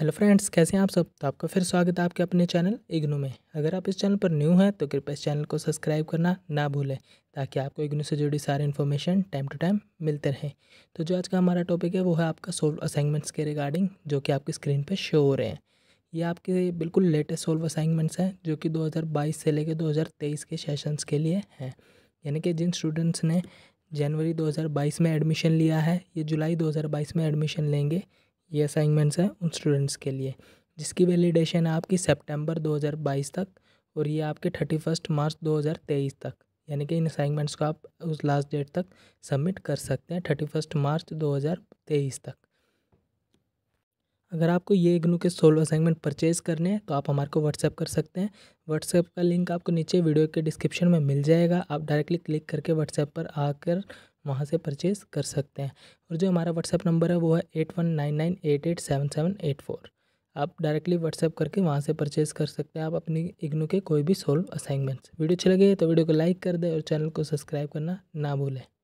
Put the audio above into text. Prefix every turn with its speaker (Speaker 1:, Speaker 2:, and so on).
Speaker 1: hello friends कैसे हैं आप सब तो आपका फिर स्वागत है आपके अपने चैनल इग्नू में अगर आप इस चैनल पर न्यू हैं तो कृपया इस चैनल को सब्सक्राइब करना ना भूलें ताकि आपको इग्नू से जुड़ी सारी इन्फॉर्मेशन टाइम टू टाइम मिलते रहें तो जो आज का हमारा टॉपिक है वो है आपका सोल्व असाइनमेंट्स के रिगार्डिंग जो कि आपकी स्क्रीन पर शो हो रहे हैं ये आपके बिल्कुल लेटेस्ट सोल्व असाइनमेंट्स हैं जो कि दो से लेकर दो के सेशनस के लिए हैं यानी कि जिन स्टूडेंट्स ने जनवरी दो में एडमिशन लिया है ये जुलाई दो में एडमिशन लेंगे ये असाइनमेंट्स हैं उन स्टूडेंट्स के लिए जिसकी वैलिडेशन है आपकी सेप्टेम्बर दो तक और ये आपके थर्टी फर्स्ट मार्च दो तक यानी कि इन असाइनमेंट्स को आप उस लास्ट डेट तक सबमिट कर सकते हैं थर्टी फर्स्ट मार्च दो हज़ार तेईस तक अगर आपको ये इग्नू के सोलो असाइनमेंट परचेज़ करने हैं तो आप हमारे को व्हाट्सएप कर सकते हैं व्हाट्सएप का लिंक आपको नीचे वीडियो के डिस्क्रिप्शन में मिल जाएगा आप डायरेक्टली क्लिक करके व्हाट्सएप पर आकर वहाँ से परचेज़ कर सकते हैं और जो हमारा व्हाट्सएप नंबर है वो है eight one nine nine eight eight seven seven eight four आप डायरेक्टली व्हाट्सएप करके वहाँ से परचेज़ कर सकते हैं आप अपनी इग्नू के कोई भी सोल्व असाइनमेंट्स वीडियो अच्छी लगे तो वीडियो को लाइक कर दें और चैनल को सब्सक्राइब करना ना भूलें